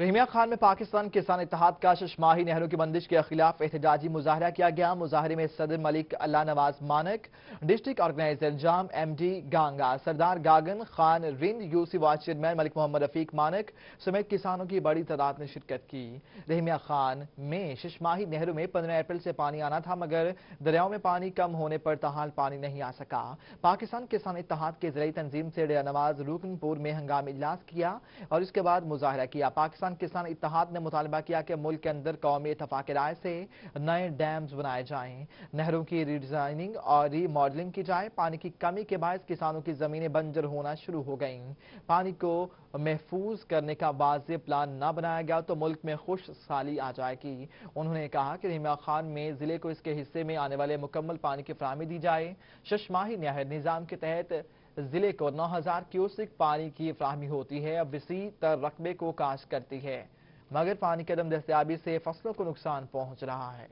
رحمیہ خان میں پاکستان کسان اتحاد کا ششماہی نہرو کی بندش کے خلاف احتجاجی مظاہرہ کیا گیا مظاہرے میں صدر Malik Allah Nawaz Manak district organiser Jam M D Ganga Sardar Gagan Khan Rind U C واچ چیئرمین ملک محمد رفیق مانک سمیت کسانوں کی بڑی تعداد نے شرکت کی رحمیہ خان میں ششماہی نہرو میں پندرہ اپریل سے پانی آنا تھا مگر دریاؤں میں پانی کم ہونے پر تحال پانی نہیں آ سکا پاکستان کسان اتحاد کے ذریعی تنظیم سے ریا نواز روکن پور میں ہنگامی اجلاس کیا اور اس کے بعد مظاہرہ کیا پاکستان کسان اتحاد نے مطالبہ کیا کہ ملک کے اندر قومی اتفاق رائے سے نئے ڈیمز بنائے جائیں نہروں کی ری ڈیزائننگ اور ری ماڈلنگ کی جائے پانی کی کمی کے باعث کسانوں کی زمینیں بنجر ہونا شروع ہو گئیں پانی کو محفوظ کرنے کا واضح پلان نہ بنایا گیا تو ملک میں خوش سالی آ جائے گی انہوں نے کہا کہ رحمہ خان میں ضلع کو اس کے حصے میں آنے والے مکمل پانی کی فراہمی دی جائے ششماہی نہر نظام کے تحت ضلع کو نو ہزار کیوسک پانی کی فراہمی ہوتی ہے اب وسیع رقبے کو کاش کرتی ہے مگر پانی قدم دستیابی سے فصلوں کو نقصان پہنچ رہا ہے